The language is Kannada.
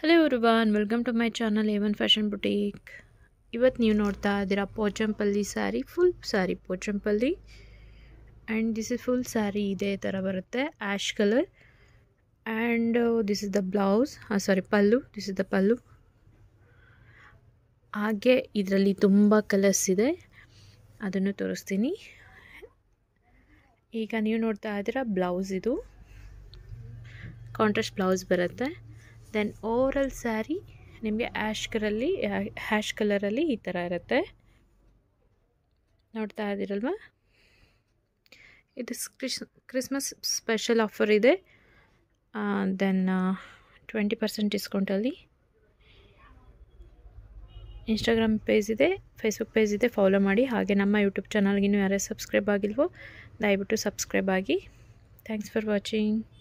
ಹಲೋ ಉರ್ಬಾನ್ welcome to my channel Avon fashion boutique ಇವತ್ತು ನೀವು ನೋಡ್ತಾ ಇದ್ದೀರಾ Pochampally saree full saree Pochampally and this is full saree ಇದೇ ಥರ ಬರುತ್ತೆ ash colour and this is the blouse ಹಾಂ sorry pallu this is the pallu ಹಾಗೆ ಇದರಲ್ಲಿ ತುಂಬ ಕಲರ್ಸ್ ಇದೆ ಅದನ್ನು ತೋರಿಸ್ತೀನಿ ಈಗ ನೀವು ನೋಡ್ತಾ ಇದ್ದೀರಾ ಬ್ಲೌಸ್ ಇದು ಕಾಂಟ್ರಾಸ್ಟ್ ಬ್ಲೌಸ್ ಬರುತ್ತೆ ದೆನ್ ಓವರಲ್ ಸ್ಯಾರಿ ನಿಮಗೆ ಆ್ಯಶ್ ಹ್ಯಾಶ್ ಕಲರಲ್ಲಿ ಈ ಥರ ಇರುತ್ತೆ ನೋಡ್ತಾ ಇದ್ದೀರಲ್ವ ಇದು ಕ್ರಿಸ್ ಕ್ರಿಸ್ಮಸ್ ಸ್ಪೆಷಲ್ ಆಫರ್ ಇದೆ ದೆನ್ ಟ್ವೆಂಟಿ ಪರ್ಸೆಂಟ್ ಡಿಸ್ಕೌಂಟಲ್ಲಿ ಇನ್ಸ್ಟಾಗ್ರಾಮ್ ಪೇಜ್ ಇದೆ ಫೇಸ್ಬುಕ್ ಪೇಜ್ ಇದೆ ಫಾಲೋ ಮಾಡಿ ಹಾಗೆ ನಮ್ಮ ಯೂಟ್ಯೂಬ್ ಚಾನಲ್ಗಿನ್ನೂ ಯಾರೇ ಸಬ್ಸ್ಕ್ರೈಬ್ ಆಗಿಲ್ವೋ ದಯವಿಟ್ಟು ಸಬ್ಸ್ಕ್ರೈಬ್ ಆಗಿ ಥ್ಯಾಂಕ್ಸ್ ಫಾರ್ ವಾಚಿಂಗ್